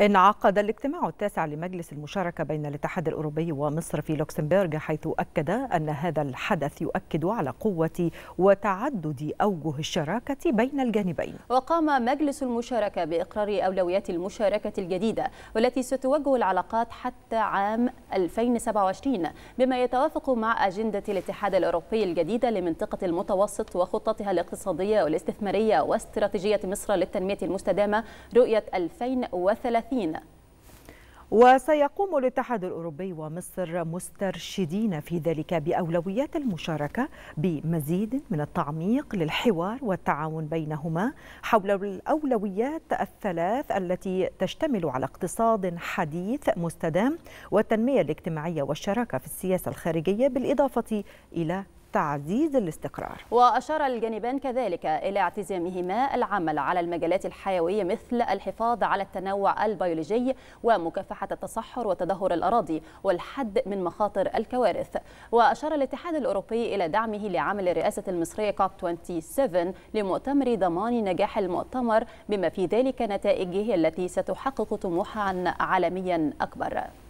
انعقد الاجتماع التاسع لمجلس المشاركة بين الاتحاد الأوروبي ومصر في لوكسمبورغ حيث أكد أن هذا الحدث يؤكد على قوة وتعدد أوجه الشراكة بين الجانبين وقام مجلس المشاركة بإقرار أولويات المشاركة الجديدة والتي ستوجه العلاقات حتى عام 2027 بما يتوافق مع أجندة الاتحاد الأوروبي الجديدة لمنطقة المتوسط وخطتها الاقتصادية والاستثمارية واستراتيجية مصر للتنمية المستدامة رؤية 2030 30 وسيقوم الاتحاد الأوروبي ومصر مسترشدين في ذلك بأولويات المشاركة بمزيد من التعميق للحوار والتعاون بينهما حول الأولويات الثلاث التي تشتمل على اقتصاد حديث مستدام والتنمية الاجتماعية والشراكة في السياسة الخارجية بالإضافة إلى تعزيز الاستقرار وأشار الجانبان كذلك إلى اعتزامهما العمل على المجالات الحيوية مثل الحفاظ على التنوع البيولوجي ومكافحة التصحر وتدهور الأراضي والحد من مخاطر الكوارث وأشار الاتحاد الأوروبي إلى دعمه لعمل الرئاسة المصرية كوب 27 لمؤتمر ضمان نجاح المؤتمر بما في ذلك نتائجه التي ستحقق طموحا عالميا أكبر